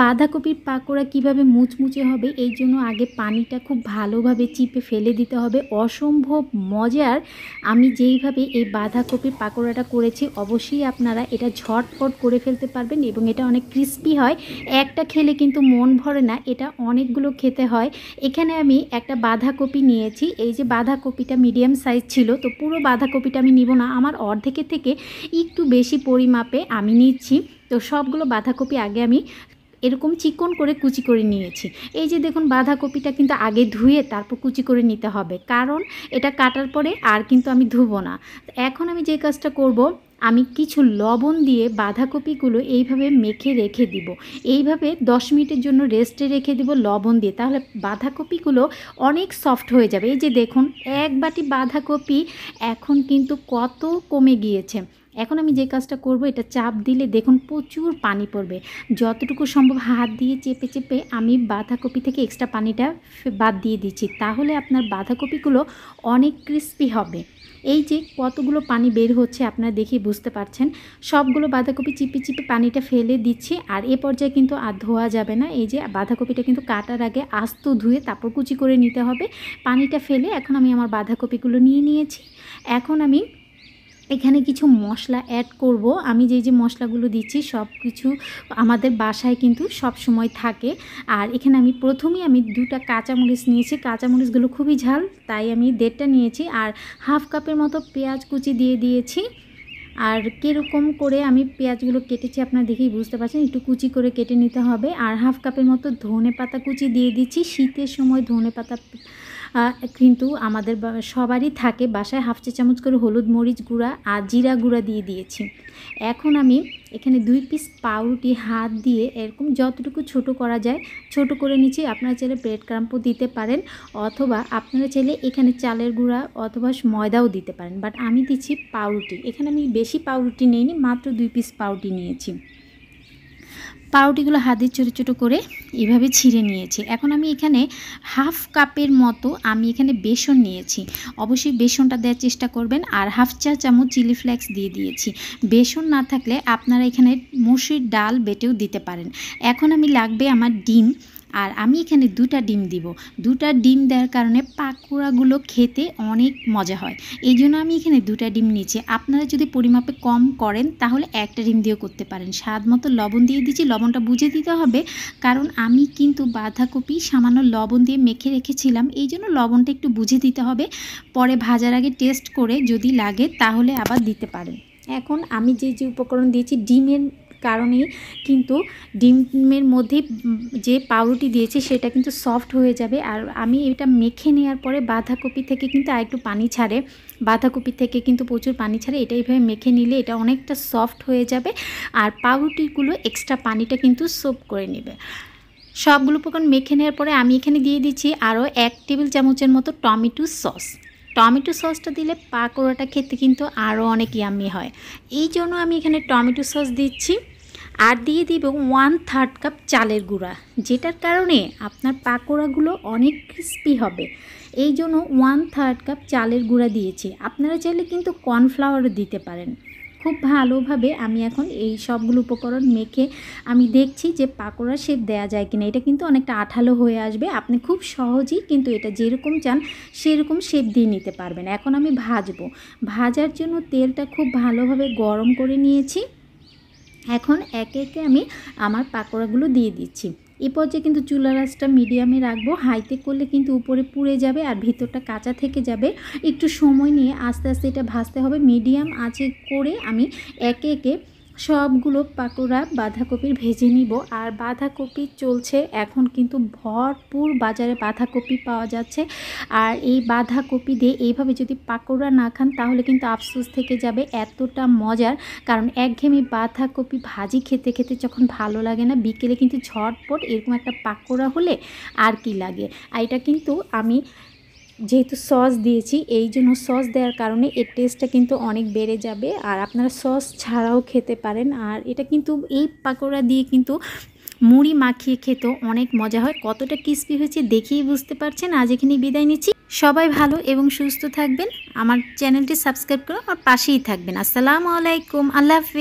বাঁধাকপির পাকোড়া কিভাবে মুচমুচে হবে এই জন্য আগে পানিটা খুব ভালোভাবে চিপে ফেলে দিতে হবে অসম্ভব মজার আমি যেইভাবে এই বাঁধাকপির পাকোড়াটা করেছি অবশ্যই আপনারা এটা ঝটপট করে ফেলতে পারবেন এবং এটা অনেক ক্রিস্পি হয় একটা খেলে কিন্তু মন ভরে না এটা অনেকগুলো খেতে হয় এখানে আমি একটা বাঁধাকপি নিয়েছি এই যে বাঁধাকপিটা মিডিয়াম সাইজ ছিল তো পুরো বাঁধাকপিটা আমি নিব না আমার অর্ধেকের থেকে একটু বেশি পরিমাপে আমি নিচ্ছি তো সবগুলো বাঁধাকপি আগে আমি এরকম চিকন করে কুচি করে নিয়েছি এই যে দেখুন বাঁধাকপিটা কিন্তু আগে ধুয়ে তারপর কুচি করে নিতে হবে কারণ এটা কাটার পরে আর কিন্তু আমি ধুবো না এখন আমি যে কাজটা করব আমি কিছু লবণ দিয়ে বাঁধাকপিগুলো এইভাবে মেখে রেখে দিব এইভাবে 10 মিনিটের জন্য রেস্টে রেখে দিব লবণ দিয়ে তাহলে বাঁধাকপিগুলো অনেক সফট হয়ে যাবে এই যে দেখুন এক বাটি বাঁধাকপি এখন কিন্তু কত কমে গিয়েছে এখন আমি যে কাজটা করব এটা চাপ দিলে দেখুন প্রচুর পানি পড়বে যতটুকু সম্ভব হাত দিয়ে চেপে চেপে আমি বাঁধাকপি থেকে এক্সট্রা পানিটা বাদ দিয়ে দিচ্ছি তাহলে আপনার বাঁধাকপিগুলো অনেক ক্রিস্পি হবে এই যে কতগুলো পানি বের হচ্ছে আপনারা দেখে বুঝতে পারছেন সবগুলো বাঁধাকপি চিপে চিপে পানিটা ফেলে দিচ্ছি আর এ পর্যায়ে কিন্তু আর ধোয়া যাবে না এই যে বাঁধাকপিটা কিন্তু কাটার আগে আস্ত ধুয়ে তারপর কুচি করে নিতে হবে পানিটা ফেলে এখন আমি আমার বাঁধাকপিগুলো নিয়ে নিয়েছি এখন আমি এখানে কিছু মশলা অ্যাড করব আমি যে যে মশলাগুলো দিচ্ছি সব কিছু আমাদের বাসায় কিন্তু সব সময় থাকে আর এখানে আমি প্রথমেই আমি দুটা কাঁচামরিচ নিয়েছি কাঁচামরিচগুলো খুবই ঝাল তাই আমি দেড়টা নিয়েছি আর হাফ কাপের মতো পেঁয়াজ কুচি দিয়ে দিয়েছি আর কীরকম করে আমি পেঁয়াজগুলো কেটেছি আপনারা দেখেই বুঝতে পারছেন একটু কুচি করে কেটে নিতে হবে আর হাফ কাপের মতো ধনে পাতা কুচি দিয়ে দিচ্ছি শীতের সময় ধনে পাতা কিন্তু আমাদের সবারই থাকে বাসায় হাফ চা চামচ করে হলুদ মরিচ গুঁড়া আর জিরা গুঁড়া দিয়ে দিয়েছি এখন আমি এখানে দুই পিস পাউরুটি হাত দিয়ে এরকম যতটুকু ছোট করা যায় ছোট করে নিচে আপনারা চাইলে ব্রেড ক্রাম্পও দিতে পারেন অথবা আপনারা চাইলে এখানে চালের গুঁড়া অথবা ময়দাও দিতে পারেন বাট আমি দিচ্ছি পাউরুটি এখানে আমি বেশি পাউরুটি নিইনি মাত্র দুই পিস পাউরুটি নিয়েছি পাউরুটিগুলো হাতে ছোটো ছোটো করে এভাবে ছিঁড়ে নিয়েছি এখন আমি এখানে হাফ কাপের মতো আমি এখানে বেসন নিয়েছি অবশ্যই বেসনটা দেওয়ার চেষ্টা করবেন আর হাফ চা চামচ চিলি ফ্লেক্স দিয়ে দিয়েছি বেসন না থাকলে আপনারা এখানে মুসুর ডাল বেটেও দিতে পারেন এখন আমি লাগবে আমার ডিম আর আমি এখানে দুটা ডিম দিব দুটা ডিম দেওয়ার কারণে পাকোড়াগুলো খেতে অনেক মজা হয় এই জন্য আমি এখানে দুটা ডিম নিয়েছি আপনারা যদি পরিমাপে কম করেন তাহলে একটা ডিম দিয়েও করতে পারেন স্বাদ মতো লবণ দিয়ে দিচ্ছি লবণটা বুঝে দিতে হবে কারণ আমি কিন্তু বাঁধাকপি সামান্য লবণ দিয়ে মেখে রেখেছিলাম এই জন্য লবণটা একটু বুঝে দিতে হবে পরে ভাজার আগে টেস্ট করে যদি লাগে তাহলে আবার দিতে পারেন এখন আমি যে যে উপকরণ দিয়েছি ডিমের কারণেই কিন্তু ডিমের মধ্যে যে পাউরুটি দিয়েছি সেটা কিন্তু সফট হয়ে যাবে আর আমি এটা মেখে নেওয়ার পরে বাঁধাকপি থেকে কিন্তু আর একটু পানি ছাড়ে বাঁধাকপি থেকে কিন্তু প্রচুর পানি ছাড়ে এটা এইভাবে মেখে নিলে এটা অনেকটা সফট হয়ে যাবে আর পাউরুটিগুলো এক্সট্রা পানিটা কিন্তু সোপ করে নেবে সবগুলো উপকরণ মেখে নেওয়ার পরে আমি এখানে দিয়ে দিচ্ছি আরও এক টেবিল চামচের মতো টমেটো সস টমেটো সসটা দিলে পাকোড়াটা খেতে কিন্তু আরও অনেক ইয়ামি হয় এই জন্য আমি এখানে টমেটো সস দিচ্ছি আর দিয়ে দিব ওয়ান থার্ড কাপ চালের গুঁড়া যেটার কারণে আপনার পাকোড়াগুলো অনেক ক্রিস্পি হবে এই জন্য ওয়ান থার্ড কাপ চালের গুঁড়া দিয়েছি আপনারা চাইলে কিন্তু কর্নফ্লাওয়ারও দিতে পারেন খুব ভালোভাবে আমি এখন এই সবগুলো উপকরণ মেখে আমি দেখছি যে পাকোড়া শেপ দেয়া যায় কিনা এটা কিন্তু অনেকটা আঠালো হয়ে আসবে আপনি খুব সহজেই কিন্তু এটা যেরকম চান সেরকম শেপ দিয়ে নিতে পারবেন এখন আমি ভাজবো ভাজার জন্য তেলটা খুব ভালোভাবে গরম করে নিয়েছি এখন একে একে আমি আমার পাকোড়াগুলো দিয়ে দিচ্ছি এ পর্যায়ে কিন্তু চুলা রাসটা মিডিয়ামে রাখবো হাইতে করলে কিন্তু উপরে পুড়ে যাবে আর ভিতরটা কাঁচা থেকে যাবে একটু সময় নিয়ে আস্তে আস্তে এটা ভাজতে হবে মিডিয়াম আঁচে করে আমি একে একে সবগুলো পাকোড়া বাঁধাকপির ভেজে নিব আর বাঁধাকপি চলছে এখন কিন্তু ভরপুর বাজারে বাঁধাকপি পাওয়া যাচ্ছে আর এই বাঁধাকপি দিয়ে এইভাবে যদি পাকোড়া না খান তাহলে কিন্তু আফসোস থেকে যাবে এতটা মজার কারণ একঘেয়েমি বাঁধাকপি ভাজি খেতে খেতে যখন ভালো লাগে না বিকেলে কিন্তু ঝটপট এরকম একটা পাকোড়া হলে আর কি লাগে আর এটা কিন্তু আমি যেহেতু সস দিয়েছি এই জন্য সস দেওয়ার কারণে এর টেস্টটা কিন্তু অনেক বেড়ে যাবে আর আপনারা সস ছাড়াও খেতে পারেন আর এটা কিন্তু এই পাকোড়া দিয়ে কিন্তু মুড়ি মাখিয়ে খেতেও অনেক মজা হয় কতটা ক্রিস্পি হয়েছে দেখেই বুঝতে পারছেন আজ এখানে বিদায় নিচ্ছি সবাই ভালো এবং সুস্থ থাকবেন আমার চ্যানেলটি সাবস্ক্রাইব করুন আমার পাশেই থাকবেন আসসালামু আলাইকুম আল্লাহ হাফিজ